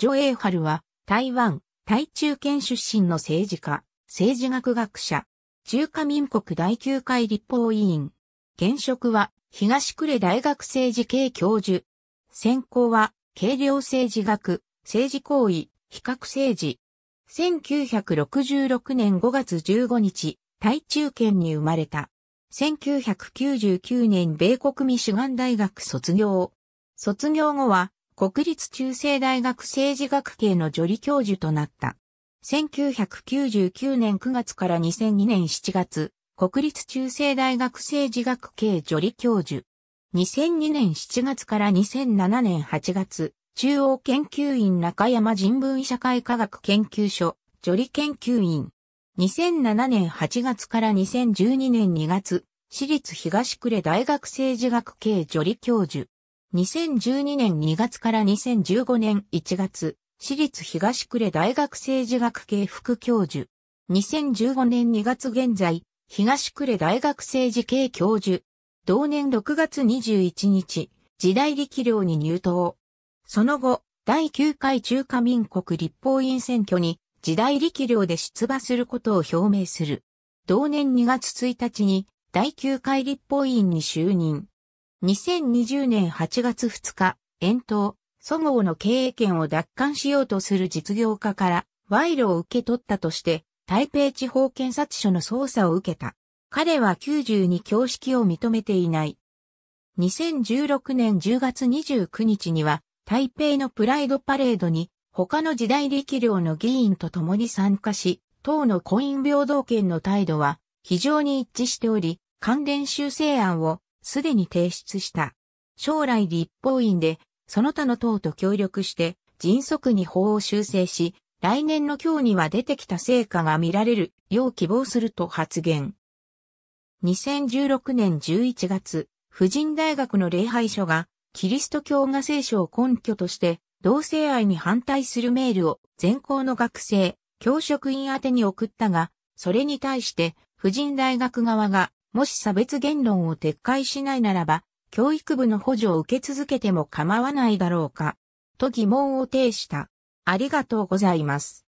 ジョエーハルは、台湾、台中県出身の政治家、政治学学者、中華民国第9回立法委員。現職は、東呉大学政治系教授。専攻は、軽量政治学、政治行為、比較政治。1966年5月15日、台中県に生まれた。1999年米国ミシガン大学卒業。卒業後は国立中世大学政治学系の助理教授となった。1999年9月から2002年7月、国立中世大学政治学系助理教授。2002年7月から2007年8月、中央研究院中山人文社会科学研究所、助理研究員。2007年8月から2012年2月、私立東れ大学政治学系助理教授。2012年2月から2015年1月、私立東呉大学政治学系副教授。2015年2月現在、東呉大学政治系教授。同年6月21日、時代力量に入党。その後、第9回中華民国立法院選挙に、時代力量で出馬することを表明する。同年2月1日に、第9回立法院に就任。2020年8月2日、遠東、祖ごの経営権を奪還しようとする実業家から賄賂を受け取ったとして、台北地方検察署の捜査を受けた。彼は92教式を認めていない。2016年10月29日には、台北のプライドパレードに、他の時代力量の議員と共に参加し、党の婚姻平等権の態度は非常に一致しており、関連修正案をすでに提出した。将来立法院で、その他の党と協力して、迅速に法を修正し、来年の今日には出てきた成果が見られるよう希望すると発言。2016年11月、婦人大学の礼拝所が、キリスト教が聖書を根拠として、同性愛に反対するメールを全校の学生、教職員宛に送ったが、それに対して、婦人大学側がもし差別言論を撤回しないならば、教育部の補助を受け続けても構わないだろうか、と疑問を呈した。ありがとうございます。